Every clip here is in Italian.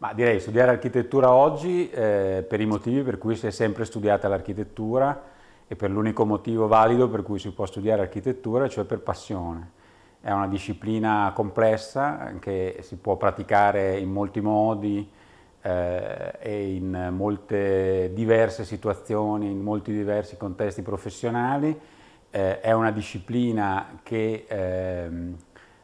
Ma direi studiare architettura oggi eh, per i motivi per cui si è sempre studiata l'architettura e per l'unico motivo valido per cui si può studiare architettura, cioè per passione. È una disciplina complessa eh, che si può praticare in molti modi eh, e in molte diverse situazioni, in molti diversi contesti professionali. Eh, è una disciplina che ehm,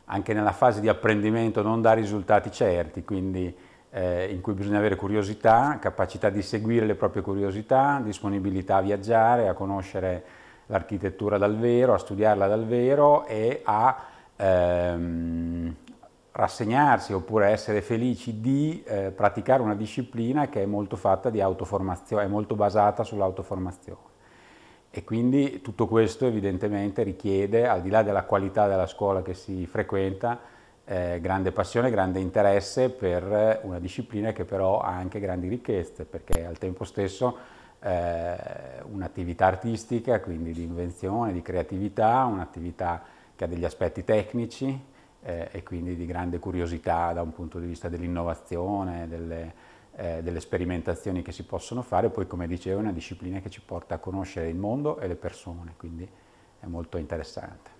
anche nella fase di apprendimento non dà risultati certi, quindi eh, in cui bisogna avere curiosità, capacità di seguire le proprie curiosità, disponibilità a viaggiare, a conoscere l'architettura dal vero, a studiarla dal vero e a ehm, rassegnarsi oppure essere felici di eh, praticare una disciplina che è molto fatta di autoformazione, è molto basata sull'autoformazione. E quindi tutto questo evidentemente richiede, al di là della qualità della scuola che si frequenta, eh, grande passione, grande interesse per una disciplina che però ha anche grandi ricchezze, perché al tempo stesso eh, un'attività artistica, quindi di invenzione, di creatività, un'attività che ha degli aspetti tecnici eh, e quindi di grande curiosità da un punto di vista dell'innovazione, delle, eh, delle sperimentazioni che si possono fare, poi come dicevo è una disciplina che ci porta a conoscere il mondo e le persone, quindi è molto interessante.